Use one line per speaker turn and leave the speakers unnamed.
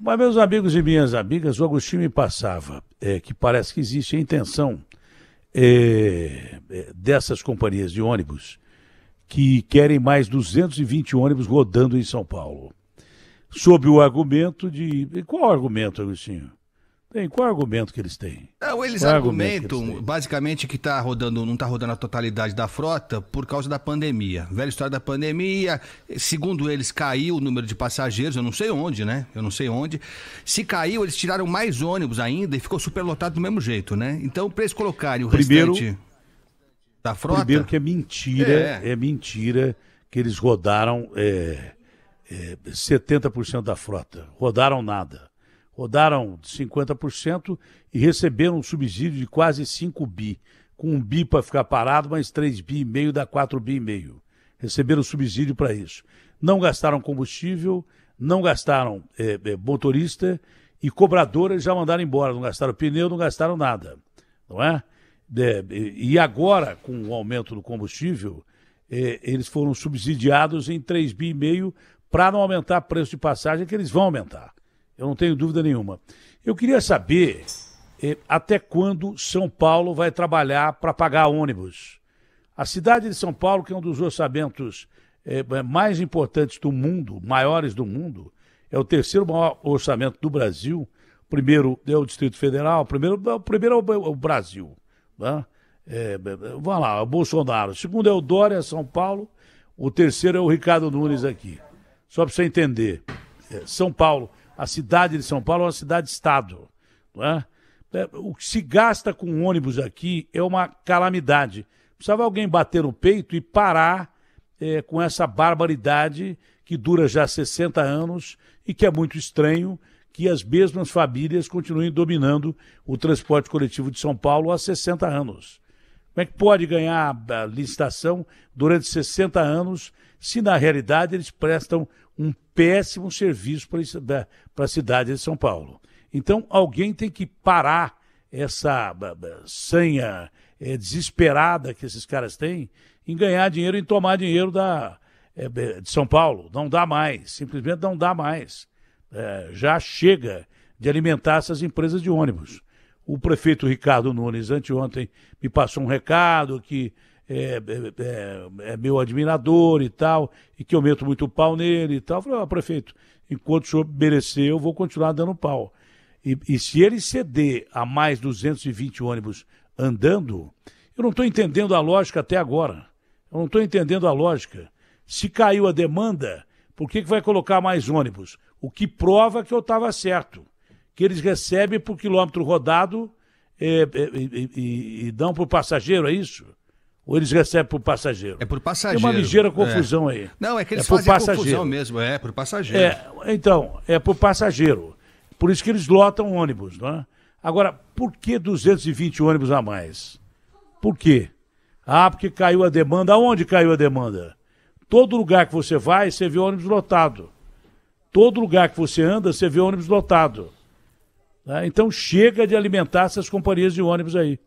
Mas, meus amigos e minhas amigas, o Agostinho me passava é, que parece que existe a intenção é, é dessas companhias de ônibus que querem mais 220 ônibus rodando em São Paulo. Sob o argumento de. Qual argumento, Agostinho? Tem. Qual é argumento que eles têm? Não, eles Qual argumentam é argumento que basicamente que tá rodando, não está rodando a totalidade da frota por causa da pandemia. Velha história da pandemia. Segundo eles, caiu o número de passageiros, eu não sei onde, né? Eu não sei onde. Se caiu, eles tiraram mais ônibus ainda e ficou superlotado do mesmo jeito, né? Então, para eles colocarem o primeiro, restante da frota. Primeiro que é mentira, é, é mentira que eles rodaram é, é, 70% da frota. Rodaram nada rodaram 50% e receberam um subsídio de quase 5 bi, com um bi para ficar parado, mas 3 bi e meio dá 4 bi e meio. Receberam subsídio para isso. Não gastaram combustível, não gastaram é, é, motorista e cobradoras já mandaram embora, não gastaram pneu, não gastaram nada, não é? é e agora, com o aumento do combustível, eh, eles foram subsidiados em 3 bi e meio para não aumentar preço de passagem, que eles vão aumentar. Eu não tenho dúvida nenhuma. Eu queria saber eh, até quando São Paulo vai trabalhar para pagar ônibus. A cidade de São Paulo, que é um dos orçamentos eh, mais importantes do mundo, maiores do mundo, é o terceiro maior orçamento do Brasil. Primeiro é o Distrito Federal, primeiro, é primeiro é, é o Brasil. Né? É, vamos lá, o Bolsonaro. segundo é o Dória, São Paulo. O terceiro é o Ricardo Nunes aqui. Só para você entender. É, São Paulo a cidade de São Paulo é uma cidade-estado. É? É, o que se gasta com ônibus aqui é uma calamidade. Precisava alguém bater no peito e parar é, com essa barbaridade que dura já 60 anos e que é muito estranho que as mesmas famílias continuem dominando o transporte coletivo de São Paulo há 60 anos. Como é que pode ganhar a licitação durante 60 anos se, na realidade, eles prestam um péssimo serviço para a cidade de São Paulo? Então, alguém tem que parar essa sanha é, desesperada que esses caras têm em ganhar dinheiro, em tomar dinheiro da, é, de São Paulo. Não dá mais, simplesmente não dá mais. É, já chega de alimentar essas empresas de ônibus. O prefeito Ricardo Nunes, anteontem, me passou um recado que é, é, é, é, meu admirador e tal, e que eu meto muito pau nele e tal. Eu falei, ah, prefeito, enquanto o senhor merecer, eu vou continuar dando pau. E, e se ele ceder a mais 220 ônibus andando, eu não estou entendendo a lógica até agora. Eu não estou entendendo a lógica. Se caiu a demanda, por que, que vai colocar mais ônibus? O que prova que eu estava certo que eles recebem por quilômetro rodado é, é, e, e, e, e dão para o passageiro, é isso? Ou eles recebem por passageiro? É por passageiro. Tem uma ligeira é. confusão é. aí. Não, é que eles é fazem passageiro. confusão mesmo, é por passageiro. É, então, é por passageiro. Por isso que eles lotam ônibus, não é? Agora, por que 220 ônibus a mais? Por quê? Ah, porque caiu a demanda. Aonde caiu a demanda? Todo lugar que você vai, você vê ônibus lotado. Todo lugar que você anda, você vê ônibus lotado. Tá? Então chega de alimentar essas companhias de ônibus aí.